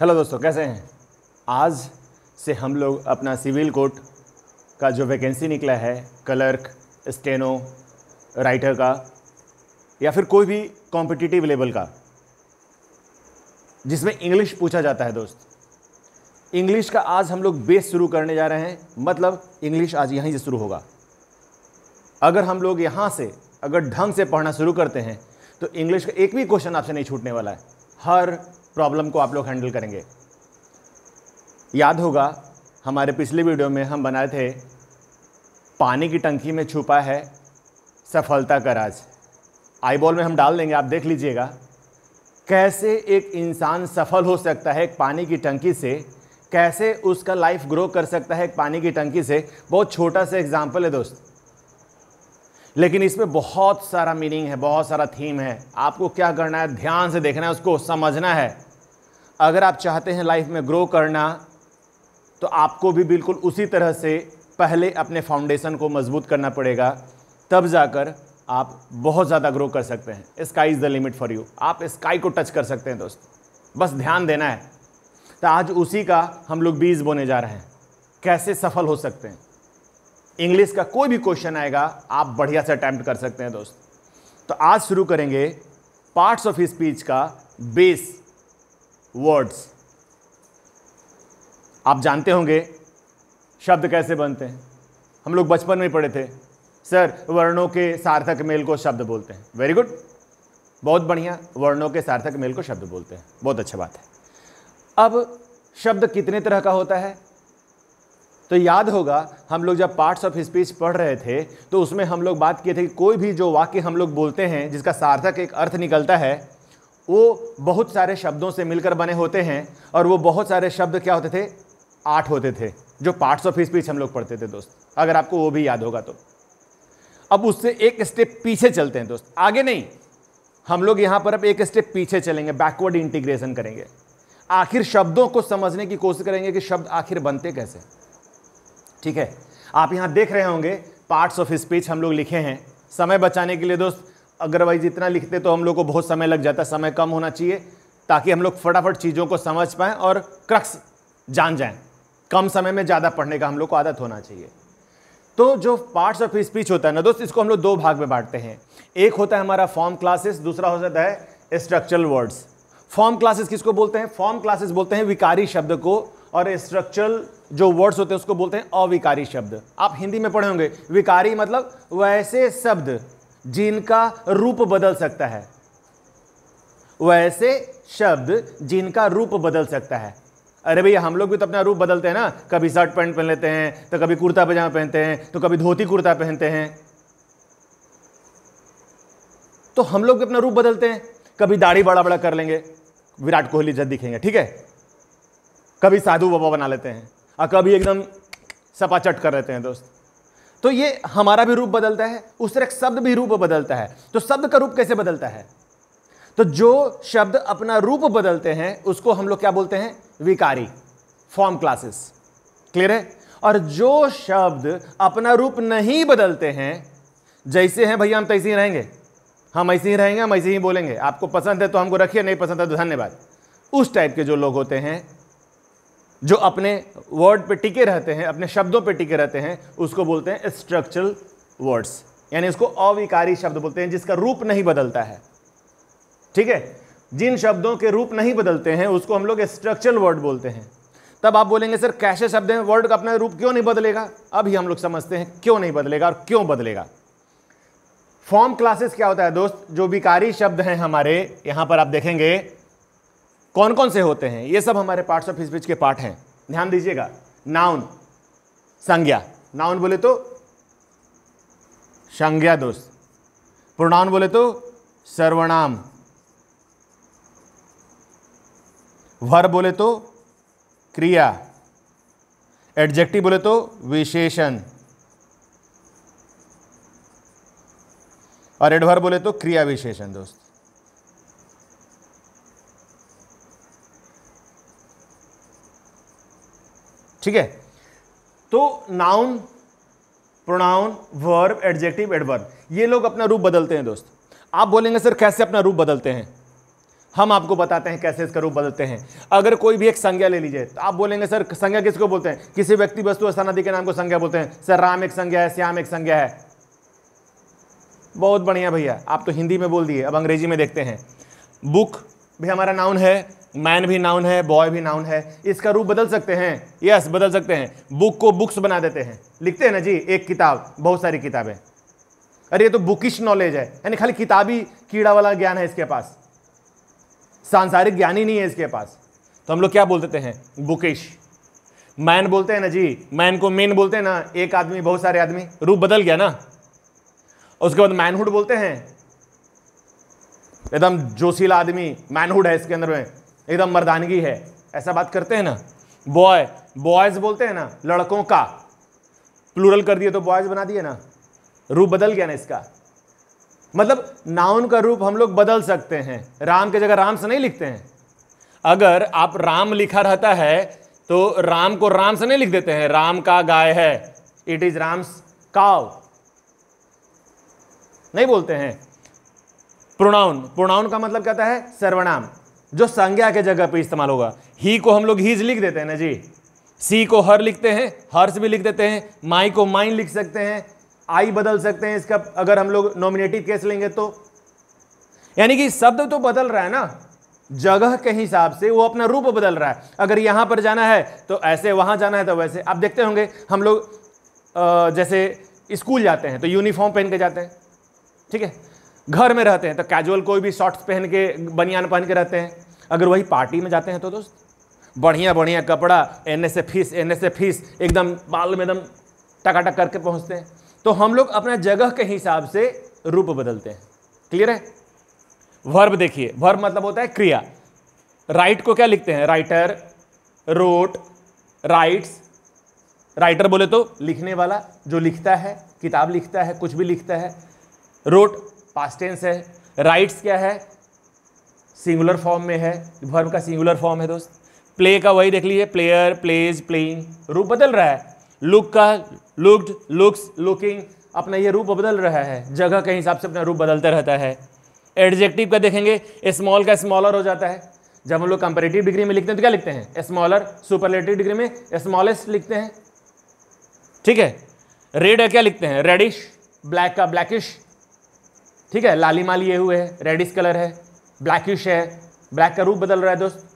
Hello दोस्तों कैसे हैं आज से हम लोग अपना सिविल कोर्ट का जो वैकेंसी निकला है क्लर्क स्टेनो राइटर का या फिर कोई भी कॉम्पिटिटिव लेवल का जिसमें इंग्लिश पूछा जाता है दोस्त इंग्लिश का आज हम लोग बेस शुरू करने जा रहे हैं मतलब इंग्लिश आज यहीं से शुरू होगा अगर हम लोग यहाँ से अगर ढंग से पढ़ना शुरू करते हैं तो इंग्लिश का एक भी क्वेश्चन आपसे नहीं छूटने वाला है हर प्रॉब्लम को आप लोग हैंडल करेंगे याद होगा हमारे पिछले वीडियो में हम बनाए थे पानी की टंकी में छुपा है सफलता का राज आईबॉल में हम डाल देंगे आप देख लीजिएगा कैसे एक इंसान सफल हो सकता है एक पानी की टंकी से कैसे उसका लाइफ ग्रो कर सकता है एक पानी की टंकी से बहुत छोटा सा एग्जाम्पल है दोस्त लेकिन इसमें बहुत सारा मीनिंग है बहुत सारा थीम है आपको क्या करना है ध्यान से देखना है उसको समझना है अगर आप चाहते हैं लाइफ में ग्रो करना तो आपको भी बिल्कुल उसी तरह से पहले अपने फाउंडेशन को मजबूत करना पड़ेगा तब जाकर आप बहुत ज़्यादा ग्रो कर सकते हैं sky is the limit for you आप स्काई को टच कर सकते हैं दोस्त बस ध्यान देना है तो आज उसी का हम लोग बीज बोने जा रहे हैं कैसे सफल हो सकते हैं इंग्लिश का कोई भी क्वेश्चन आएगा आप बढ़िया से अटैम्प्ट कर सकते हैं दोस्त तो आज शुरू करेंगे पार्ट्स ऑफ स्पीच का बेस वर्ड्स आप जानते होंगे शब्द कैसे बनते हैं हम लोग बचपन में पढ़े थे सर वर्णों के सार्थक मेल को शब्द बोलते हैं वेरी गुड बहुत बढ़िया वर्णों के सार्थक मेल को शब्द बोलते हैं बहुत अच्छी बात है अब शब्द कितने तरह का होता है तो याद होगा हम लोग जब पार्ट्स ऑफ स्पीच पढ़ रहे थे तो उसमें हम लोग बात किए थे कि कोई भी जो वाक्य हम लोग बोलते हैं जिसका सार्थक एक अर्थ निकलता है वो बहुत सारे शब्दों से मिलकर बने होते हैं और वो बहुत सारे शब्द क्या होते थे आठ होते थे जो पार्ट्स ऑफ स्पीच हम लोग पढ़ते थे दोस्त अगर आपको वो भी याद होगा तो अब उससे एक स्टेप पीछे चलते हैं दोस्त आगे नहीं हम लोग यहाँ पर अब एक स्टेप पीछे चलेंगे बैकवर्ड इंटीग्रेशन करेंगे आखिर शब्दों को समझने की कोशिश करेंगे कि शब्द आखिर बनते कैसे ठीक है आप यहाँ देख रहे होंगे पार्ट्स ऑफ स्पीच हम लोग लिखे हैं समय बचाने के लिए दोस्त अदरवाइज इतना लिखते तो हम लोग को बहुत समय लग जाता समय कम होना चाहिए ताकि हम लोग फटाफट चीज़ों को समझ पाएँ और क्रक्स जान जाएँ कम समय में ज़्यादा पढ़ने का हम लोग को आदत होना चाहिए तो जो पार्ट्स ऑफ स्पीच होता है ना दोस्त इसको हम लोग दो भाग में बांटते हैं एक होता है हमारा फॉर्म क्लासेस दूसरा हो जाता है स्ट्रक्चरल वर्ड्स फॉर्म क्लासेस किसको बोलते हैं फॉर्म क्लासेस बोलते हैं विकारी शब्द को और स्ट्रक्चरल जो वर्ड्स होते हैं उसको बोलते हैं अविकारी शब्द आप हिंदी में पढ़े होंगे विकारी मतलब वैसे शब्द जिनका रूप बदल सकता है वैसे शब्द जिनका रूप बदल सकता है अरे भैया हम लोग भी तो अपना रूप बदलते हैं ना कभी शर्ट पैंट पहन लेते हैं तो कभी कुर्ता पजामा पहनते हैं तो कभी धोती कुर्ता पहनते हैं तो हम लोग भी अपना रूप बदलते हैं कभी दाढ़ी बड़ा बड़ा कर लेंगे विराट कोहली जब दिखेंगे ठीक है कभी साधु बाबा बना लेते हैं और कभी एकदम सपाचट कर लेते हैं दोस्त तो ये हमारा भी रूप बदलता है उस तरह शब्द भी रूप बदलता है तो शब्द का रूप कैसे बदलता है तो जो शब्द अपना रूप बदलते हैं उसको हम लोग क्या बोलते हैं विकारी फॉर्म क्लासेस क्लियर है और जो शब्द अपना रूप नहीं बदलते हैं जैसे हैं भैया हम तैसे ही रहेंगे हम ऐसे ही रहेंगे हम ऐसे ही बोलेंगे आपको पसंद है तो हमको रखिए नहीं पसंद है तो धन्यवाद उस टाइप के जो लोग होते हैं जो अपने वर्ड पे टिके रहते हैं अपने शब्दों पे टिके रहते हैं उसको बोलते हैं स्ट्रक्चरल वर्ड्स यानी उसको अविकारी शब्द बोलते हैं जिसका रूप नहीं बदलता है ठीक है जिन शब्दों के रूप नहीं बदलते हैं उसको हम लोग स्ट्रक्चरल वर्ड बोलते हैं तब आप बोलेंगे सर कैसे शब्द हैं वर्ड का अपना रूप क्यों नहीं बदलेगा अभी हम लोग समझते हैं क्यों नहीं बदलेगा और क्यों बदलेगा फॉर्म क्लासेस क्या होता है दोस्त जो विकारी शब्द हैं हमारे यहाँ पर आप देखेंगे कौन कौन से होते हैं ये सब हमारे पार्ट्स ऑफ स्पीच के पार्ट हैं ध्यान दीजिएगा नाउन संज्ञा नाउन बोले तो संज्ञा दोस्त प्रोनाउन बोले तो सर्वनाम वर बोले तो क्रिया एडजेक्टिव बोले तो विशेषण और एडभर बोले तो क्रिया विशेषण दोस्त ठीक है तो noun pronoun verb adjective adverb ये लोग अपना रूप बदलते हैं दोस्त आप बोलेंगे सर कैसे अपना रूप बदलते हैं हम आपको बताते हैं कैसे इसका रूप बदलते हैं अगर कोई भी एक संज्ञा ले लीजिए तो आप बोलेंगे सर संज्ञा किसको बोलते हैं किसी व्यक्ति वस्तु और के नाम को संज्ञा बोलते हैं सर राम एक संज्ञा है श्याम एक संज्ञा है बहुत बढ़िया भैया आप तो हिंदी में बोल दिए अब अंग्रेजी में देखते हैं बुक भी हमारा नाउन है मैन भी नाउन है बॉय भी नाउन है इसका रूप बदल सकते हैं यस बदल सकते हैं बुक को बुक्स बना देते हैं लिखते हैं ना जी एक किताब बहुत सारी किताबें अरे ये तो बुकिश नॉलेज है यानी खाली किताबी कीड़ा वाला ज्ञान है इसके पास सांसारिक ज्ञान ही नहीं है इसके पास तो हम लोग क्या बोल देते हैं बुकिश मैन बोलते हैं ना जी मैन को मेन बोलते हैं ना एक आदमी बहुत सारे आदमी रूप बदल गया ना उसके बाद मैनहुड बोलते हैं एकदम जोशीला आदमी मैनहुड है इसके अंदर में एकदम मर्दानगी है ऐसा बात करते हैं ना बॉय बॉयज बोलते हैं ना लड़कों का प्लूरल कर दिए तो बॉयज बना दिए ना रूप बदल गया ना इसका मतलब नाउन का रूप हम लोग बदल सकते हैं राम की जगह राम से नहीं लिखते हैं अगर आप राम लिखा रहता है तो राम को राम से नहीं लिख देते हैं राम का गाय है इट इज राम्स काव नहीं बोलते हैं प्रोनाउन प्रोनाउन का मतलब कहता है सर्वनाम जो संज्ञा के जगह पे इस्तेमाल होगा ही को हम लोग हीज लिख देते हैं ना जी सी को हर लिखते हैं हर्ष भी लिख देते हैं माई को माइन लिख सकते हैं आई बदल सकते हैं इसका अगर हम लोग नॉमिनेटिव केस लेंगे तो यानी कि शब्द तो बदल रहा है ना जगह के हिसाब से वो अपना रूप बदल रहा है अगर यहां पर जाना है तो ऐसे वहां जाना है तो वैसे आप देखते होंगे हम लोग जैसे स्कूल जाते हैं तो यूनिफॉर्म पहन के जाते हैं ठीक है घर में रहते हैं तो कैजुअल कोई भी शॉर्ट्स पहन के बनियान पहन के रहते हैं अगर वही पार्टी में जाते हैं तो दोस्त बढ़िया बढ़िया कपड़ा N S A fees N S A fees एकदम बाल में एकदम टकाटक करके पहुंचते हैं तो हम लोग अपना जगह के हिसाब से रूप बदलते हैं क्लियर है वर्ब देखिए वर्ब मतलब होता है क्रिया राइट को क्या लिखते हैं राइटर रोट राइट्स राइटर बोले तो लिखने वाला जो लिखता है किताब लिखता है कुछ भी लिखता है रोट पास्टेंस है राइट्स क्या है सिंगुलर फॉर्म में है वर्ब का सिंगुलर फॉर्म है दोस्त प्ले का वही देख लीजिए प्लेयर प्लेज प्लेइंग रूप बदल रहा है लुक का लुक्ड लुक्स लुकिंग अपना ये रूप बदल रहा है जगह के हिसाब से अपना रूप बदलता रहता है एडजेक्टिव का देखेंगे स्मॉल का स्मॉलर हो जाता है जब हम लोग कंपेरेटिव डिग्री में लिखते हैं तो क्या लिखते हैं स्मॉलर सुपरलेटिव डिग्री में स्मॉलेस्ट लिखते हैं ठीक है रेड क्या लिखते हैं रेडिश ब्लैक का ब्लैकिश ठीक है लालिमा ये हुए है रेडिश कलर है ब्लैकिश है ब्लैक का रूप बदल रहा है दोस्त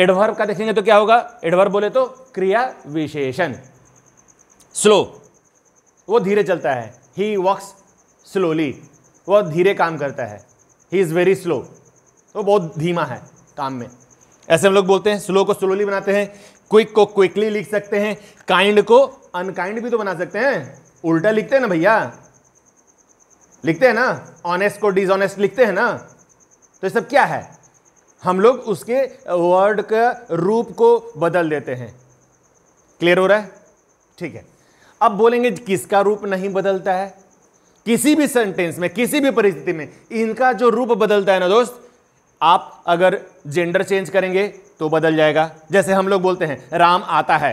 एडवर्ब का देखेंगे तो क्या होगा एडवर्ब बोले तो क्रिया विशेषण स्लो वो धीरे चलता है ही वॉक्स स्लोली वो धीरे काम करता है ही इज़ वेरी स्लो वो बहुत धीमा है काम में ऐसे हम लोग बोलते हैं स्लो को स्लोली बनाते हैं क्विक को क्विकली लिख सकते हैं काइंड को अनकाइंड भी तो बना सकते हैं उल्टा लिखते हैं ना भैया लिखते हैं ना ऑनेस्ट को डिसऑनेस्ट लिखते हैं ना तो ये सब क्या है हम लोग उसके वर्ड का रूप को बदल देते हैं क्लियर हो रहा है ठीक है अब बोलेंगे किसका रूप नहीं बदलता है किसी भी सेंटेंस में किसी भी परिस्थिति में इनका जो रूप बदलता है ना दोस्त आप अगर जेंडर चेंज करेंगे तो बदल जाएगा जैसे हम लोग बोलते हैं राम आता है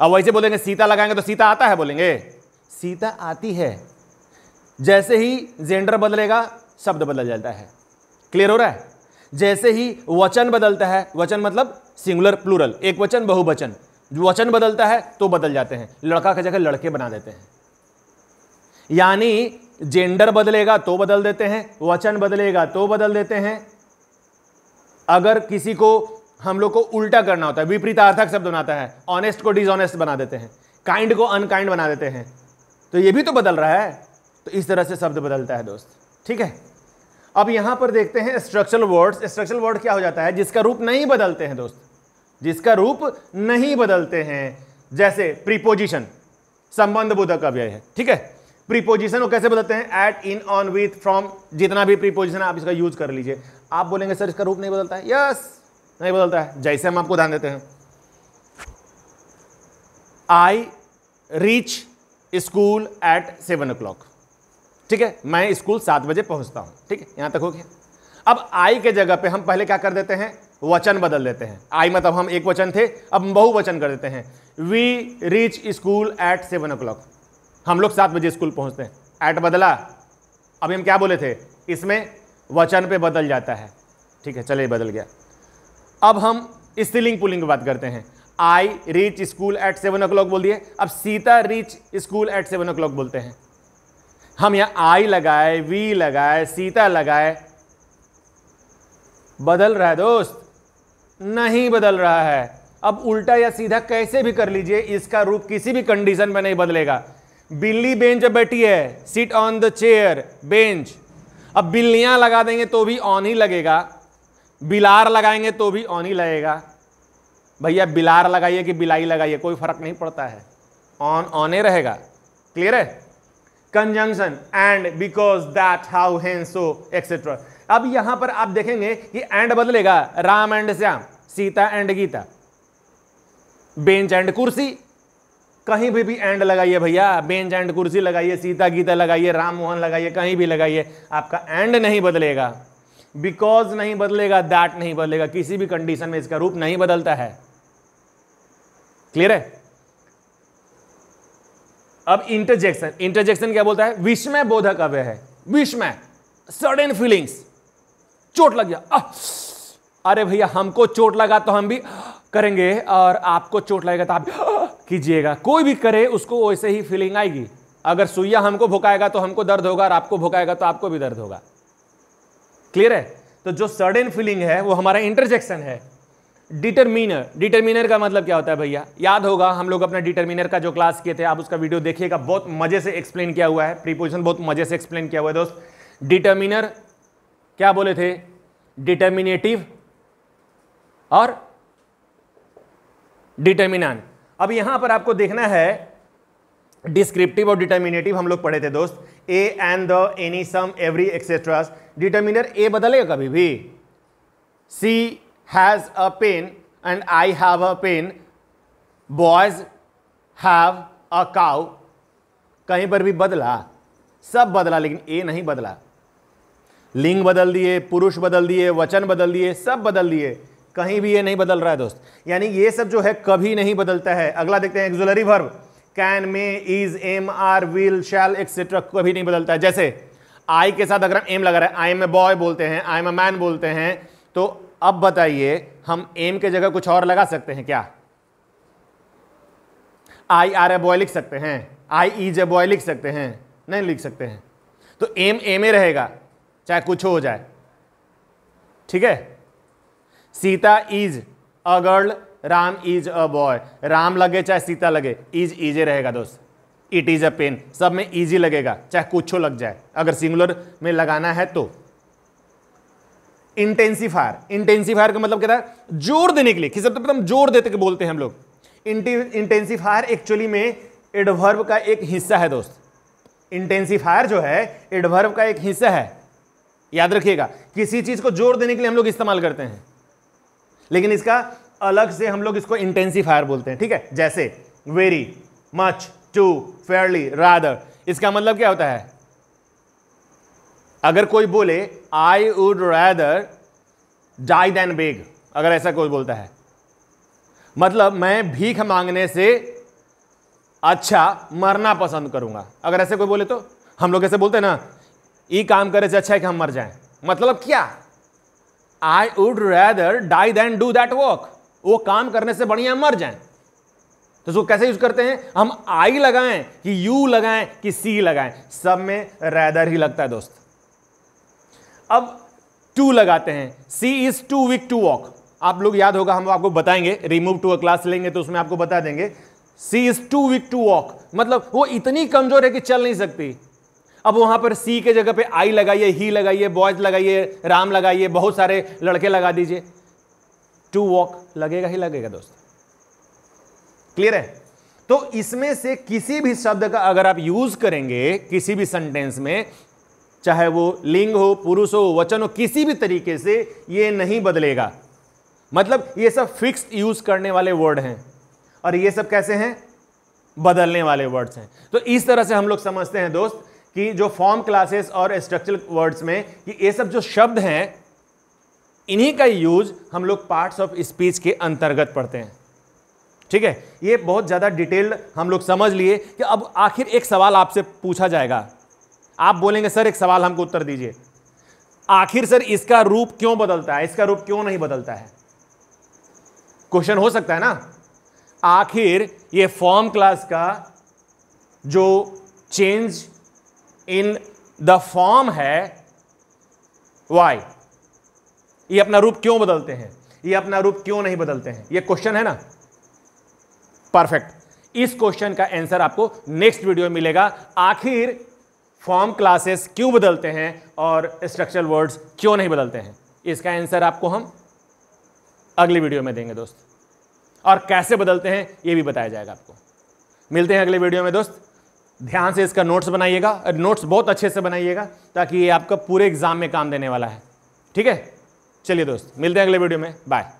अब वैसे बोलेंगे सीता लगाएंगे तो सीता आता है बोलेंगे सीता आती है जैसे ही जेंडर बदलेगा शब्द बदल जाता है क्लियर हो रहा है जैसे ही वचन बदलता है वचन मतलब सिंगुलर प्लूरल एक वचन बहुवचन वचन बदलता है तो बदल जाते हैं लड़का की जगह लड़के बना देते हैं यानी जेंडर बदलेगा तो बदल देते हैं वचन बदलेगा तो बदल देते हैं अगर किसी को हम लोग को उल्टा करना होता है विपरीतार्थक शब्द बनाता है ऑनेस्ट को डिसऑनेस्ट बना देते हैं काइंड को अनकाइंड बना देते हैं तो ये भी तो बदल रहा है तो इस तरह से शब्द बदलता है दोस्त ठीक है अब यहां पर देखते हैं स्ट्रक्चरल वर्ड्स स्ट्रक्चरल वर्ड क्या हो जाता है जिसका रूप नहीं बदलते हैं दोस्त जिसका रूप नहीं बदलते हैं जैसे प्रीपोजिशन संबंध बोधक अव्यय है ठीक है प्रीपोजिशन को कैसे बदलते हैं at in on with from जितना भी प्रीपोजिशन आप इसका यूज कर लीजिए आप बोलेंगे सर इसका रूप नहीं बदलता है यस नहीं बदलता है जैसे हम आपको ध्यान देते हैं I reach school at seven o'clock ठीक है मैं स्कूल सात बजे पहुंचता हूं ठीक है यहां तक हो गया अब आई के जगह पे हम पहले क्या कर देते हैं वचन बदल देते हैं आई मतलब हम एक वचन थे अब बहुवचन कर देते हैं we reach school at seven o हम लोग सात बजे स्कूल पहुंचते हैं एट बदला अभी हम क्या बोले थे इसमें वचन पे बदल जाता है ठीक है चले बदल गया अब हम स्त्रीलिंग पुलिंग की बात करते हैं I reach school at seven o बोल दिए अब Sita reach school at seven o बोलते हैं हम यहाँ आई लगाए वी लगाए सीता लगाए बदल रहा है दोस्त नहीं बदल रहा है अब उल्टा या सीधा कैसे भी कर लीजिए इसका रूप किसी भी कंडीशन में नहीं बदलेगा बिल्ली बेंच बैठी है sit on the chair bench अब बिल्लियाँ लगा देंगे तो भी ऑन ही लगेगा बिलार लगाएंगे तो भी ऑन ही लगेगा भैया बिलार लगाइए कि बिलाई लगाइए कोई फर्क नहीं पड़ता है ऑन ऑन ही रहेगा क्लियर है conjunction and because that how when so etcetera अब यहां पर आप देखेंगे कि एंड बदलेगा Ram and Shyam Sita and Gita bench and कुर्सी कहीं भी भी एंड लगाइए भैया बेंच एंड कुर्सी लगाइए सीता गीता लगाइए राम मोहन लगाइए कहीं भी लगाइए आपका एंड नहीं बदलेगा बिकॉज नहीं बदलेगा दैट नहीं बदलेगा किसी भी कंडीशन में इसका रूप नहीं बदलता है क्लियर है अब इंटरजेक्शन इंटरजेक्शन क्या बोलता है विस्मय बोधक अव्य है विस्मय सडन फीलिंग्स चोट लग गया अरे भैया हमको चोट लगा तो हम भी करेंगे और आपको चोट लगेगा तो आप कीजिएगा कोई भी करे उसको वैसे ही फीलिंग आएगी अगर सुइया हमको भुकाएगा तो हमको दर्द होगा और आपको भुकाएगा तो आपको भी दर्द होगा क्लियर है तो जो सडन फीलिंग है वो हमारा इंटरजेक्शन है डिटर्मिनर डिटर्मिनर का मतलब क्या होता है भैया याद होगा हम लोग अपना डिटर्मिनर का जो क्लास किए थे आप उसका वीडियो देखिएगा बहुत मजे से एक्सप्लेन किया हुआ है प्रीपोजिशन बहुत मजे से एक्सप्लेन किया हुआ है दोस्त डिटर्मिनर क्या बोले थे डिटर्मिनेटिव और डिटर्मिनान अब यहां पर आपको देखना है डिस्क्रिप्टिव और डिटर्मिनेटिव हम लोग पढ़े थे दोस्त a and the any some every etcetera determiner a बदलेगा कभी भी सी has a pen and I have a pen. Boys have a cow. कहीं पर भी बदला सब बदला लेकिन ए नहीं बदला लिंग बदल दिए पुरुष बदल दिए वचन बदल दिए सब बदल दिए कहीं भी ये नहीं बदल रहा है दोस्त यानी ये सब जो है कभी नहीं बदलता है अगला देखते हैं auxiliary verb can may is am are will shall etcetera कभी नहीं बदलता है जैसे आई के साथ अगर हम एम लगा रहे हैं आई एम ए बॉय बोलते हैं आई एम ए मैन बोलते हैं तो अब बताइए हम एम के जगह कुछ और लगा सकते हैं क्या आई आर ए बॉय लिख सकते हैं आई ई जे बॉय लिख सकते हैं नहीं लिख सकते हैं तो एम एम ए रहेगा चाहे कुछ हो जाए ठीक है Sita is a girl Ram is a boy Ram लगे चाहे सीता लगे इज इजे e, रहेगा दोस्त इट इज अ पेन सब में इजी e, लगेगा चाहे कुछ लग जाए अगर सिंगुलर में लगाना है तो इंटेंसिफायर इंटेंसिफायर का मतलब क्या था जोर देने के लिए किस तो जोर देते के बोलते हैं हम लोग इंटेंसिफायर एक्चुअली में एडवर्ब का एक हिस्सा है दोस्त इंटेंसिफायर जो है एडवर्ब का एक हिस्सा है याद रखिएगा किसी चीज को जोर देने के लिए हम लोग इस्तेमाल करते हैं लेकिन इसका अलग से हम लोग इसको इंटेंसिफायर बोलते हैं ठीक है जैसे very much too fairly rather इसका मतलब क्या होता है अगर कोई बोले I would rather die than beg अगर ऐसा कोई बोलता है मतलब मैं भीख मांगने से अच्छा मरना पसंद करूंगा अगर ऐसे कोई बोले तो हम लोग ऐसे बोलते हैं ना ये काम करे से अच्छा है कि हम मर जाएं मतलब क्या I would rather die than do that work वो काम करने से बढ़िया मर जाएं तो उसको कैसे यूज करते हैं हम आई लगाएं कि यू लगाएं कि सी लगाएं सब में रैदर ही लगता है दोस्त अब टू लगाते हैं she is too weak to walk आप लोग याद होगा हम आपको बताएंगे रिमूव टू अ क्लास लेंगे तो उसमें आपको बता देंगे she is too weak to walk मतलब वो इतनी कमजोर है कि चल नहीं सकती अब वहां पर सी के जगह पे आई लगाइए ही लगाइए बॉयज लगाइए राम लगाइए बहुत सारे लड़के लगा दीजिए टू वॉक लगेगा ही लगेगा दोस्त क्लियर है तो इसमें से किसी भी शब्द का अगर आप यूज करेंगे किसी भी सेंटेंस में चाहे वो लिंग हो पुरुष हो वचन हो किसी भी तरीके से ये नहीं बदलेगा मतलब ये सब फिक्स यूज़ करने वाले वर्ड हैं और ये सब कैसे हैं बदलने वाले वर्ड्स हैं तो इस तरह से हम लोग समझते हैं दोस्त कि जो फॉर्म क्लासेस और स्ट्रक्चरल वर्ड्स में कि ये सब जो शब्द हैं इन्हीं का यूज हम लोग पार्ट्स ऑफ स्पीच के अंतर्गत पढ़ते हैं ठीक है ये बहुत ज़्यादा डिटेल्ड हम लोग समझ लिए कि अब आखिर एक सवाल आपसे पूछा जाएगा आप बोलेंगे सर एक सवाल हमको उत्तर दीजिए आखिर सर इसका रूप क्यों बदलता है इसका रूप क्यों नहीं बदलता है क्वेश्चन हो सकता है ना आखिर ये फॉर्म क्लास का जो चेंज इन द फॉर्म है वाई ये अपना रूप क्यों बदलते हैं ये अपना रूप क्यों नहीं बदलते हैं ये क्वेश्चन है ना परफेक्ट इस क्वेश्चन का आंसर आपको नेक्स्ट वीडियो में मिलेगा आखिर फॉर्म क्लासेस क्यों बदलते हैं और स्ट्रक्चरल वर्ड्स क्यों नहीं बदलते हैं इसका आंसर आपको हम अगली वीडियो में देंगे दोस्त और कैसे बदलते हैं ये भी बताया जाएगा आपको मिलते हैं अगले वीडियो में दोस्त ध्यान से इसका नोट्स बनाइएगा नोट्स बहुत अच्छे से बनाइएगा ताकि ये आपका पूरे एग्जाम में काम देने वाला है ठीक है चलिए दोस्त मिलते हैं अगले वीडियो में बाय